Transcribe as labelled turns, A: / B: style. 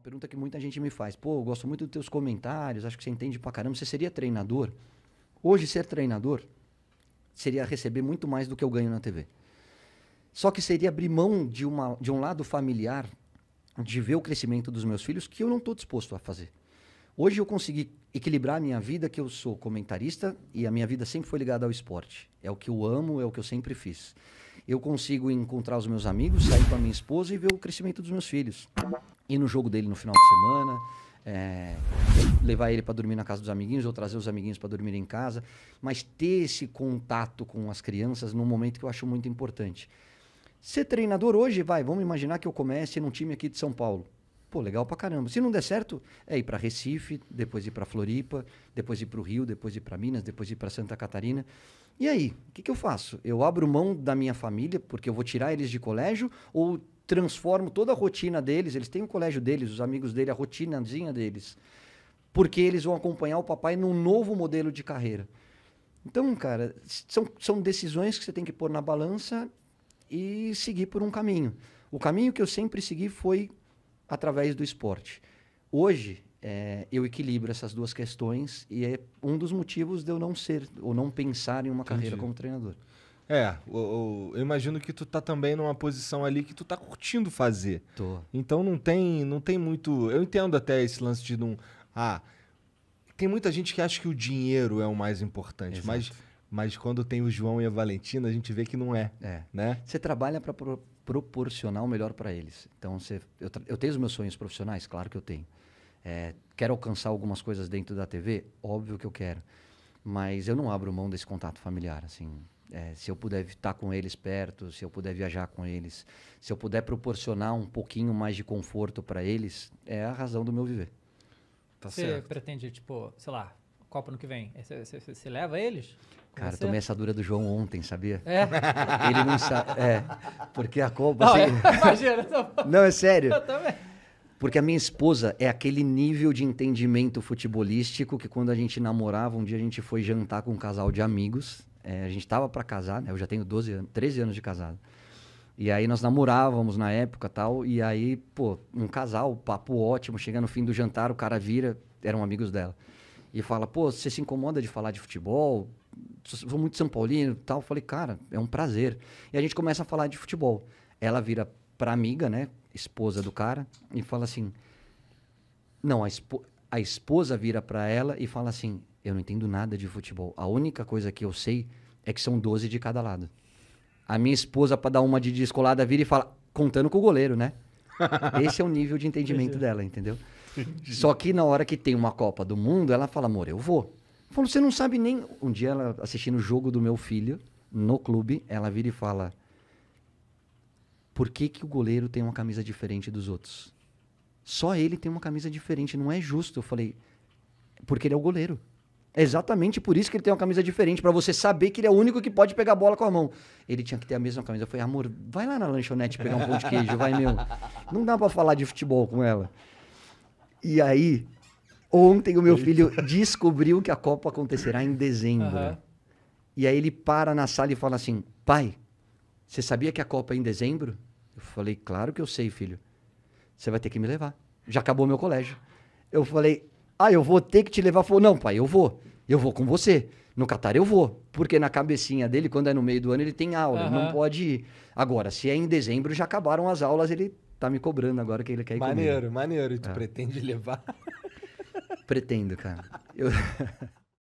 A: uma pergunta que muita gente me faz. Pô, eu gosto muito dos teus comentários, acho que você entende pra caramba. Você seria treinador? Hoje, ser treinador seria receber muito mais do que eu ganho na TV. Só que seria abrir mão de, uma, de um lado familiar, de ver o crescimento dos meus filhos, que eu não estou disposto a fazer. Hoje eu consegui equilibrar a minha vida, que eu sou comentarista e a minha vida sempre foi ligada ao esporte. É o que eu amo, é o que eu sempre fiz. Eu consigo encontrar os meus amigos, sair com a minha esposa e ver o crescimento dos meus filhos ir no jogo dele no final de semana, é, levar ele para dormir na casa dos amiguinhos ou trazer os amiguinhos para dormir em casa, mas ter esse contato com as crianças num momento que eu acho muito importante. Ser treinador hoje, vai, vamos imaginar que eu comece num time aqui de São Paulo. Pô, legal pra caramba. Se não der certo, é ir para Recife, depois ir para Floripa, depois ir para o Rio, depois ir para Minas, depois ir para Santa Catarina. E aí, o que, que eu faço? Eu abro mão da minha família, porque eu vou tirar eles de colégio, ou transformo toda a rotina deles. Eles têm o um colégio deles, os amigos dele, a rotinazinha deles. Porque eles vão acompanhar o papai num novo modelo de carreira. Então, cara, são, são decisões que você tem que pôr na balança e seguir por um caminho. O caminho que eu sempre segui foi através do esporte. Hoje, é, eu equilibro essas duas questões e é um dos motivos de eu não ser ou não pensar em uma Entendi. carreira como treinador. É, eu, eu, imagino que tu tá também numa posição ali que tu tá curtindo fazer. Tô. Então não tem, não tem muito. Eu entendo até esse lance de não. Ah, tem muita gente que acha que o dinheiro é o mais importante, Exato. mas mas quando tem o João e a Valentina, a gente vê que não é. é. Né? Você trabalha para pro, proporcionar o melhor para eles. Então, você, eu, eu, tenho os meus sonhos profissionais? Claro que eu tenho. É, quero alcançar algumas coisas dentro da TV? Óbvio que eu quero. Mas eu não abro mão desse contato familiar. assim é, se eu puder estar com eles perto, se eu puder viajar com eles, se eu puder proporcionar um pouquinho mais de conforto para eles, é a razão do meu viver. Tá você certo. pretende, tipo, sei lá, Copa no que vem, você leva eles? Cara, é você? tomei é? essa dura do João ontem, sabia? É? Ele não sabe. É, porque a Copa. Não, assim... é, imagina. Não, é sério. Eu também. Porque a minha esposa é aquele nível de entendimento futebolístico que quando a gente namorava, um dia a gente foi jantar com um casal de amigos. É, a gente estava para casar, né? Eu já tenho 12 anos, 13 anos de casado. E aí nós namorávamos na época tal. E aí, pô, um casal, papo ótimo. Chega no fim do jantar, o cara vira, eram amigos dela. E fala, pô, você se incomoda de falar de futebol? Sou muito São Paulino tal. Eu falei, cara, é um prazer. E a gente começa a falar de futebol. Ela vira pra amiga, né? Esposa do cara, e fala assim. Não, a, espo a esposa vira pra ela e fala assim: Eu não entendo nada de futebol. A única coisa que eu sei é que são 12 de cada lado. A minha esposa, para dar uma de descolada, vira e fala: Contando com o goleiro, né?
B: Esse é o nível de entendimento é.
A: dela, entendeu? Só que na hora que tem uma Copa do Mundo, ela fala: Amor, eu vou. Falou: Você não sabe nem. Um dia ela assistindo o jogo do meu filho no clube, ela vira e fala: por que, que o goleiro tem uma camisa diferente dos outros? Só ele tem uma camisa diferente, não é justo. Eu falei, porque ele é o goleiro. É exatamente por isso que ele tem uma camisa diferente, para você saber que ele é o único que pode pegar a bola com a mão. Ele tinha que ter a mesma camisa. Eu falei, amor, vai lá na lanchonete pegar um pão de queijo, vai meu. Não dá para falar de futebol com ela. E aí, ontem o meu Eita. filho descobriu que a Copa acontecerá em dezembro. Uhum. E aí ele para na sala e fala assim: pai, você sabia que a Copa é em dezembro? Eu falei, claro que eu sei, filho. Você vai ter que me levar. Já acabou meu colégio. Eu falei, ah, eu vou ter que te levar. Falou, não, pai, eu vou. Eu vou com você. No Catar eu vou. Porque na cabecinha dele, quando é no meio do ano, ele tem aula, uhum. não pode ir. Agora, se é em dezembro, já acabaram as aulas, ele tá me cobrando agora que ele quer ir Maneiro, comigo. maneiro. E tu é. pretende levar? Pretendo, cara. Eu...